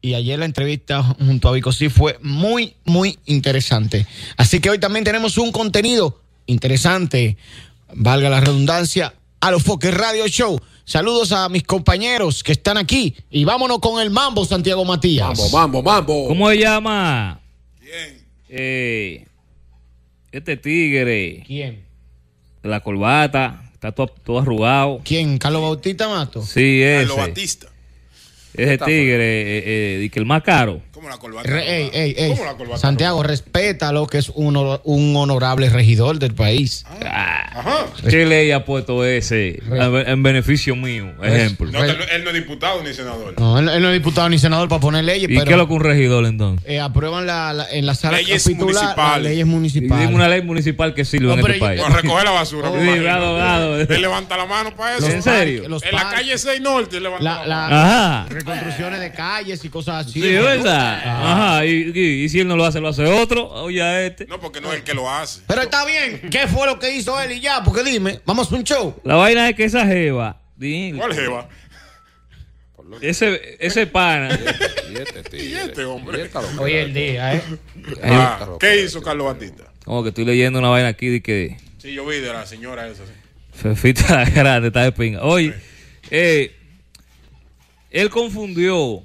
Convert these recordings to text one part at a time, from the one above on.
Y ayer la entrevista junto a Vicosí fue muy, muy interesante. Así que hoy también tenemos un contenido interesante, valga la redundancia, a los Foques Radio Show. Saludos a mis compañeros que están aquí. Y vámonos con el mambo, Santiago Matías. Mambo, mambo, mambo. ¿Cómo se llama? ¿Quién? Eh, este tigre. ¿Quién? La corbata. Está todo, arrugado. ¿Quién? ¿Carlos Bautista Mato? Sí, es. Carlos Bautista ese tigre, eh, eh, y que el más caro la corbata? Santiago, respeta lo que es un, un honorable regidor del país. Ah, ah. ajá. ¿Qué ley ha puesto ese en beneficio mío? Ejemplo. él no es diputado ni senador. No, él, no es diputado ni senador para poner leyes. ¿Y qué es lo que un regidor entonces? Eh, aprueban la, en la sala leyes municipales. leyes municipales. una ley municipal que sirva en este país. Para recoger la basura. Él levanta la mano para eso. ¿En serio? en la calle 6 Norte levanta la, mano. Reconstrucciones de calles y cosas así. Sí, verdad. Ah. Ajá, Y, si él no lo hace, lo hace otro. Oye, a este. No, porque no es el que lo hace. Pero está bien. ¿Qué fue lo que hizo él y ya? Porque dime, vamos a un show. La vaina es que esa jeva. Dime. ¿Cuál jeva? Ese, ese pana. y este, este, este hombre. Hoy el día, ¿eh? Ah, ah, ¿Qué hizo Carlos Batista? Como que estoy leyendo una vaina aquí de que. Sí, yo vi de la señora esa. Sí. Fefita grande, está de pinga. Oye, eh, él confundió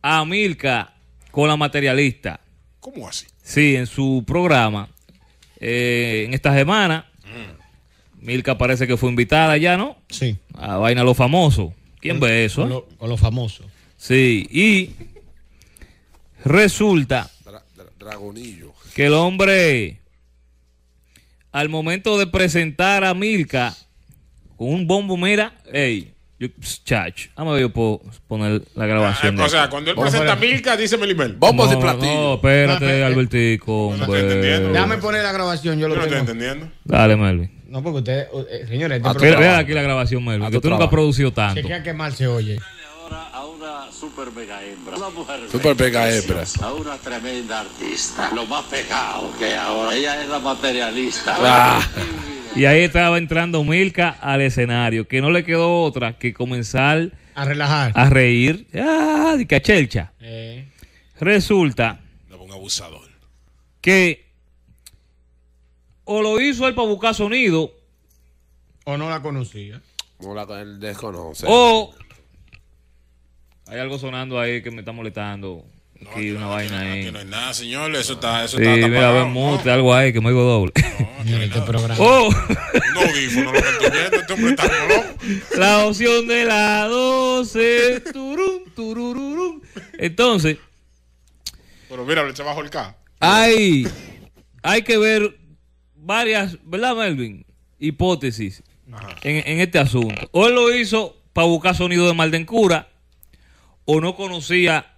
a Milka con la materialista. ¿Cómo así? Sí, en su programa, eh, en esta semana, mm. Milka parece que fue invitada ya, ¿no? Sí. A Vaina Lo Famoso. ¿Quién ve eso? Eh? Con lo, famoso. Sí, y resulta dragonillo. que el hombre, al momento de presentar a Milka, con un bombo, mira, ey, yo, chach, a ver, yo puedo poner la grabación. Ah, o sea, cuando él presenta Milka, dice Melimel. vamos no, y No, espérate, ah, Albertico. No, estoy entendiendo. Déjame poner la grabación, yo lo yo no estoy entendiendo. Dale, Melvin. No, porque usted, eh, señores, este ah, Vean aquí la grabación, Melvin, que tú nunca has producido tanto. Chequea que mal se oye. Ahora a una super mega hembra. Super mega hembra. A una tremenda artista. Lo más pegado que ahora. Ella es la materialista. Y ahí estaba entrando Milka al escenario, que no le quedó otra que comenzar a relajar, a reír, ah, de cachelcha. Eh. Resulta un abusador. que o lo hizo él para buscar sonido, o no la conocía, o la desconoce, o hay algo sonando ahí que me está molestando aquí hay una no, vaina ahí. Aquí no hay nada, señor. Eso está. Eso sí, está debe haber mute, algo ahí que me oigo doble. No, este programa. Oh. No, Gifo, no lo estoy viendo. Este hombre La opción de la 12. Turum, turururum. Entonces. Pero mira, le bajo el K. Hay, hay que ver varias, ¿verdad, Melvin? Hipótesis en, en, este asunto. O él lo hizo para buscar sonido de Maldencura, o no conocía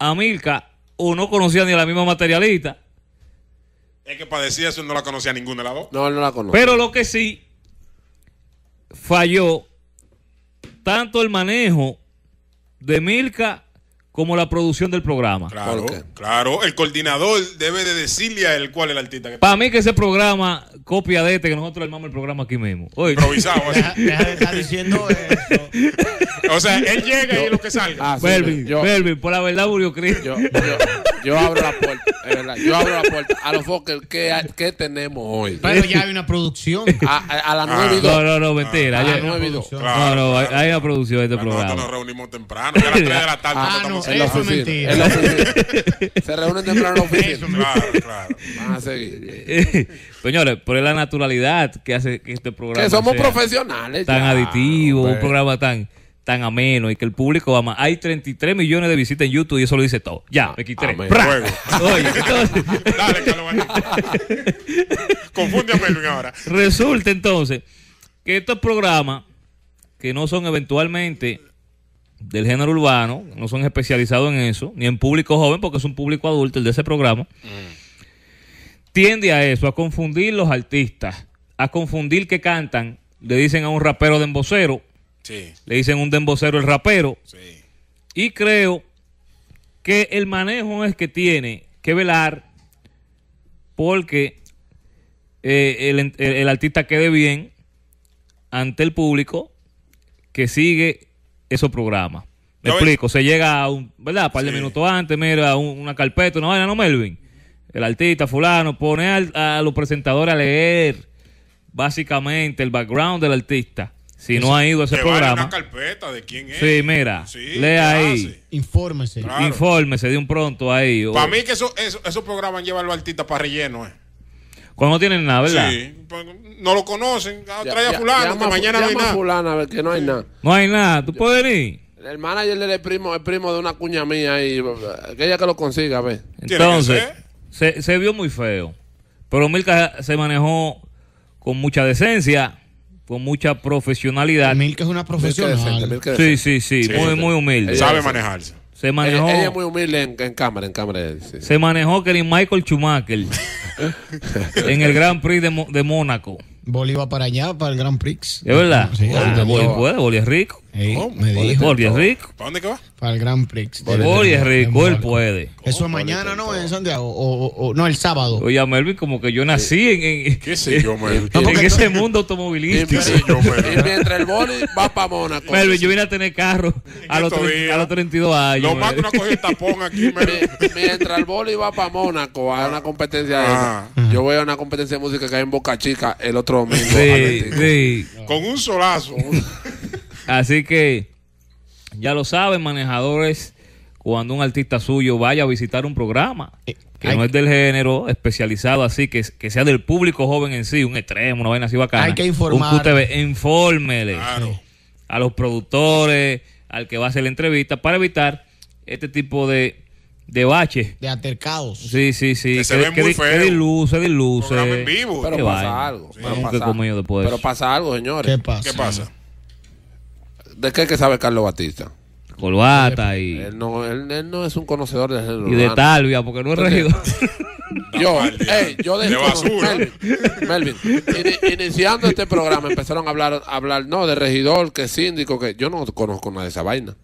a Milka o no conocía ni a la misma materialista. Es que padecía eso no la conocía ninguna de las dos. No, no la conoce. Pero lo que sí falló tanto el manejo de Milka como la producción del programa. Claro, claro. El coordinador debe de decirle a él cuál es el artista. Para mí que ese programa, copia de este, que nosotros armamos el programa aquí mismo. Oye. Improvisado. deja, de estar diciendo eso. o sea, él llega y es lo que salga. Ah, Melvin, por la verdad murió Yo, abro la puerta, Yo abro la puerta. A los Fokker, ¿qué, tenemos hoy? Pero ya hay una producción. A, las 9 y 2. Ah, no, no, no, mentira. Ah, a las 9 y no, no, hay, una producción de este programa. Nosotros nos reunimos temprano, a las 3 de la tarde. Ah, mentira. Se reúnen temprano en la oficina. claro, claro. Señores, por la naturalidad que hace que este programa. Que somos profesionales. Tan aditivo, un programa tan tan ameno y que el público ama. Hay 33 millones de visitas en YouTube y eso lo dice todo. Ya, me quité. Oye, Confunde a ahora. Resulta entonces que estos programas que no son eventualmente del género urbano, no son especializados en eso, ni en público joven, porque es un público adulto el de ese programa, mm. tiende a eso, a confundir los artistas, a confundir que cantan, le dicen a un rapero de embocero, le dicen un dembocero el rapero, y creo que el manejo es que tiene que velar porque eh, el artista quede bien ante el público que sigue esos programas. Me explico, se llega, a un, ¿verdad? Un par de minutos antes, mira, una carpeta, No, vaina, ¿no, Melvin? El artista, fulano, pone a los presentadores a leer básicamente el background del artista. Si no ha ido a ese programa. Vale una carpeta de quién es. Sí, mira. lea ahí. Infórmese. Infórmese de un pronto ahí. Para mí que esos eso, programas llevan los artistas para relleno. Eh. Cuando no tienen nada, ¿verdad? Sí, pues, no lo conocen. Ah, trae a fulano, mañana no hay nada. fulano, a ver, que no hay nada. No hay nada. ¿Tú puedes ir, El manager del primo, el primo de una cuña mía y aquella eh, que lo consiga, a ver. Entonces, se, vio muy feo. Pero Milka se manejó con mucha decencia, con mucha profesionalidad. Milka es una profesional. Sí, sí, sí, sí, muy, muy humilde. Sabe manejarse. Se manejó. Ella, es muy humilde en, cámara, en cámara. Se manejó que Michael Schumacher en el Gran Prix de, de Mónaco. Boli para allá, para el Grand Prix. ¿Es verdad? Sí, ah, Boli puede, es rico. Oh, es rico. ¿Para dónde que va? Para el gran Prix. Gol es rico, él puede. Eso es mañana, ¿no? En Santiago. O, no, el sábado. Oye, Melvin, como que yo nací en, ¿Qué sé yo, ese mundo automovilístico. Y mientras el boli va para Mónaco. Melvin, yo vine a tener carro a los, 32 años. Lo más que una coge tapón aquí, Mientras el boli va para Mónaco a una competencia de ah. Yo voy a una competencia de música que hay en Boca Chica el otro domingo. sí. Con un solazo. Así que... Ya lo saben, manejadores, cuando un artista suyo vaya a visitar un programa eh, que no es del género especializado así, que, que sea del público joven en sí, un extremo, una vaina así bacana. Hay que informar. Un QTV, infórmele a los productores, al que va a hacer la entrevista, para evitar este tipo de, de baches. De altercados. Sí, sí, sí. Que, se ven muy feo. Que diluce, diluce. En vivo. Pero pasa algo. Pero, pasa, algo, señores. ¿Qué pasa? ¿De qué que sabe Carlos Batista? Colbata eh, y. Él no, él, no es un conocedor de género Y de Talvia, porque no es regidor. Yo, yo de, Melvin, iniciando este programa empezaron a hablar, hablar, no, de regidor, que síndico, que yo no conozco nada de esa vaina.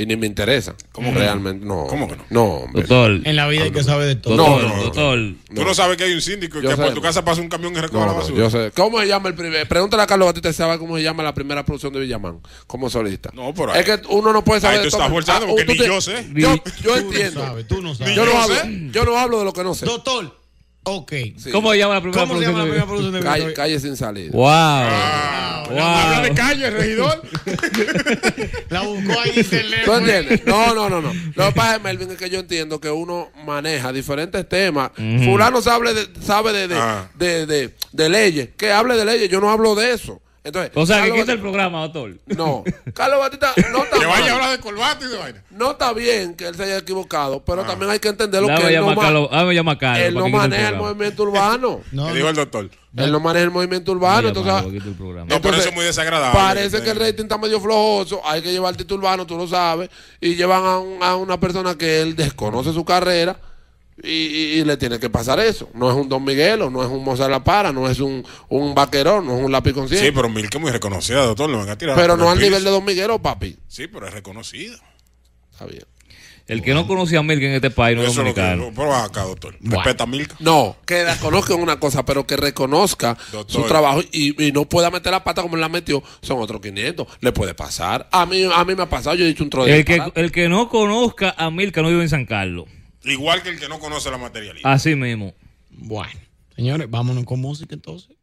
Y ni me interesa. ¿Cómo Realmente, no. ¿Cómo que no? No, hombre. Doctor. En la vida hay que saber de todo. No, no, doctor. Tú no sabes que hay un síndico y que por tu casa pasa un camión y recoge la basura. Yo sé. ¿Cómo se llama el primer? Pregúntale a Carlos Batista si sabe cómo se llama la primera producción de Villamán como solista. No, por ahí. Es que uno no puede saber. de tú estás forzando ah, porque tú ni yo sé. Yo, entiendo. sabes, tú no sabes. Yo no, sé. hablo, yo no hablo de lo que no sé. Doctor, Ok. ¿Cómo se llama la primera producción de Calle, calle sin salida. Wow. Habla de calle, regidor. la buscó ahí ¿Tú entiendes? No, no, no, no. Lo que pasa, Melvin, es que yo entiendo que uno maneja diferentes temas. Fulano sabe de, sabe de, ah. de, de, de leyes. Que hable de leyes. Yo no hablo de eso o sea, ¿qué que quita el programa, doctor. No, Carlos Batista no está Que vaya a hablar de corbata y de vaina. No está bien que él se haya equivocado, pero ah. también hay que entender lo que él no, él no maneja el, movimiento urbano. no, dijo el doctor. Él no maneja el movimiento urbano. Entonces, no, pero eso es muy desagradable. Parece que el rating está medio flojoso. Hay que llevar el título urbano, tú lo sabes. Y llevan a una persona que él desconoce su carrera y, le tiene que pasar eso. No es un Don Miguelo, no es un Mozart La Para, no es un, un vaquerón, no es un lápiz consciente. Sí, pero Milka es muy reconocida, doctor, van a tirar. Pero no al nivel de Don Miguelo, papi. Sí, pero es reconocido Está bien. El que no conoce a Milka en este país no es dominicano. pero acá, doctor. Milka? No, que la conozca una cosa, pero que reconozca su trabajo y, no pueda meter la pata como la metió, son otros 500. Le puede pasar. A mí, a mí me ha pasado, yo he dicho un trozo el que, el que no conozca a Milka no vive en San Carlos. Igual que el que no conoce la materialidad. Así mismo. Bueno, señores, vámonos con música entonces.